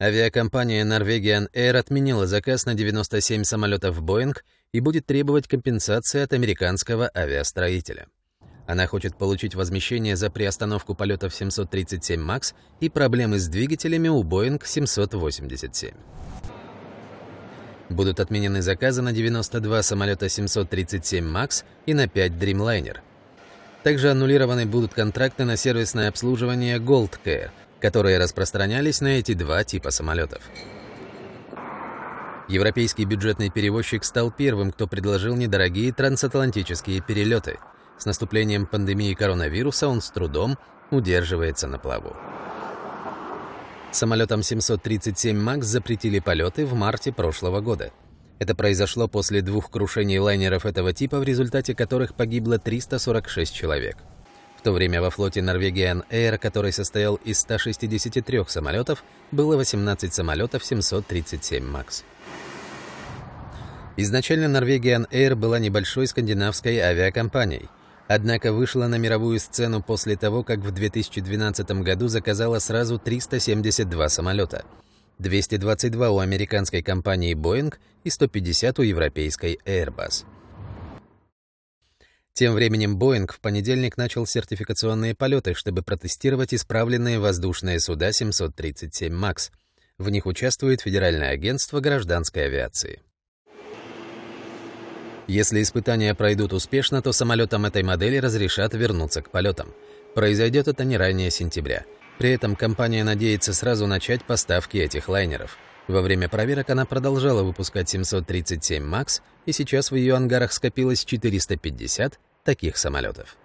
Авиакомпания Norwegian Air отменила заказ на 97 самолетов Boeing и будет требовать компенсации от американского авиастроителя. Она хочет получить возмещение за приостановку полетов 737 MAX и проблемы с двигателями у Boeing 787. Будут отменены заказы на 92 самолета 737 MAX и на 5 Dreamliner. Также аннулированы будут контракты на сервисное обслуживание GoldCare, которые распространялись на эти два типа самолетов. Европейский бюджетный перевозчик стал первым, кто предложил недорогие трансатлантические перелеты. С наступлением пандемии коронавируса он с трудом удерживается на плаву. Самолетам 737 МАКС запретили полеты в марте прошлого года. Это произошло после двух крушений лайнеров этого типа, в результате которых погибло 346 человек. В то время во флоте Norwegian Air, который состоял из 163 самолетов, было 18 самолетов 737 МАКС. Изначально Norwegian Air была небольшой скандинавской авиакомпанией, однако вышла на мировую сцену после того, как в 2012 году заказала сразу 372 самолета. 222 у американской компании Boeing и 150 у европейской Airbus. Тем временем «Боинг» в понедельник начал сертификационные полеты, чтобы протестировать исправленные воздушные суда 737 «Макс». В них участвует Федеральное агентство гражданской авиации. Если испытания пройдут успешно, то самолетам этой модели разрешат вернуться к полетам. Произойдет это не ранее сентября. При этом компания надеется сразу начать поставки этих лайнеров. Во время проверок она продолжала выпускать 737 MAX, и сейчас в ее ангарах скопилось 450, таких самолетов.